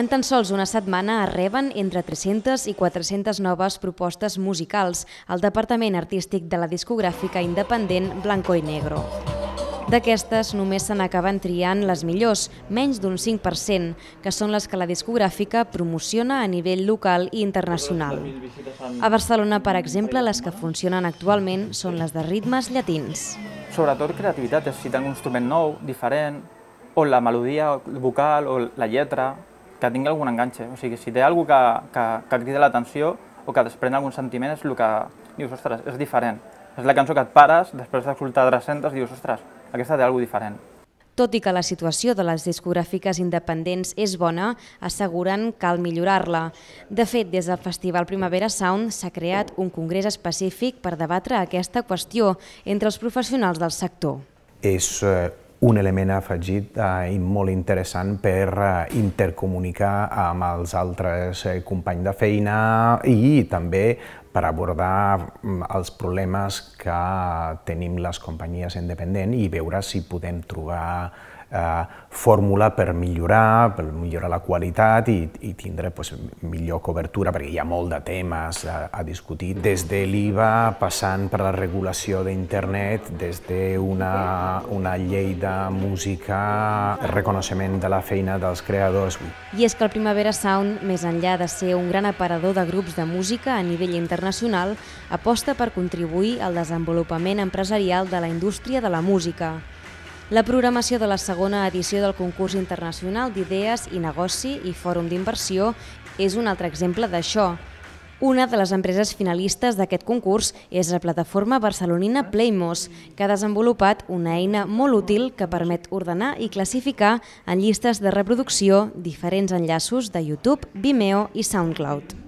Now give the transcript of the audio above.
En tan sols una setmana es reben entre 300 i 400 noves propostes musicals al Departament Artístic de la discogràfica independent Blanco i Negro. D'aquestes, només se n'acaben triant les millors, menys d'un 5%, que són les que la discogràfica promociona a nivell local i internacional. A Barcelona, per exemple, les que funcionen actualment són les de ritmes llatins. Sobretot creativitat, és citar un instrument nou, diferent, o la melodia vocal, o la lletra, que tingui algun enganxe. O sigui, si té alguna cosa que, que, que crida l'atenció o que desprèn algun sentiment és el que dius, ostres, és diferent. És la cançó que et pares, després d'escoltar 300, dius, ostres, aquesta té alguna diferent. Tot i que la situació de les discogràfiques independents és bona, asseguren que cal millorar-la. De fet, des del Festival Primavera Sound s'ha creat un congrés específic per debatre aquesta qüestió entre els professionals del sector. És eh, un element afegit eh, i molt interessant per eh, intercomunicar amb els altres eh, companys de feina i també per abordar mm, els problemes que tenim les companyies independents i veure si podem trobar eh, fórmula per millorar, per millorar la qualitat i, i tindre pues, millor cobertura, perquè hi ha molt de temes a, a discutir, des de l'IVA, passant per la regulació d'internet, des d'una una llei de música, reconeixement de la feina dels creadors. I és que el Primavera Sound, més enllà de ser un gran aparador de grups de música a nivell internacional, internacional, aposta per contribuir al desenvolupament empresarial de la indústria de la música. La programació de la segona edició del concurs internacional d'idees i negoci i fòrum d'inversió és un altre exemple d'això. Una de les empreses finalistes d'aquest concurs és la plataforma barcelonina Playmos, que ha desenvolupat una eina molt útil que permet ordenar i classificar en llistes de reproducció diferents enllaços de YouTube, Vimeo i SoundCloud.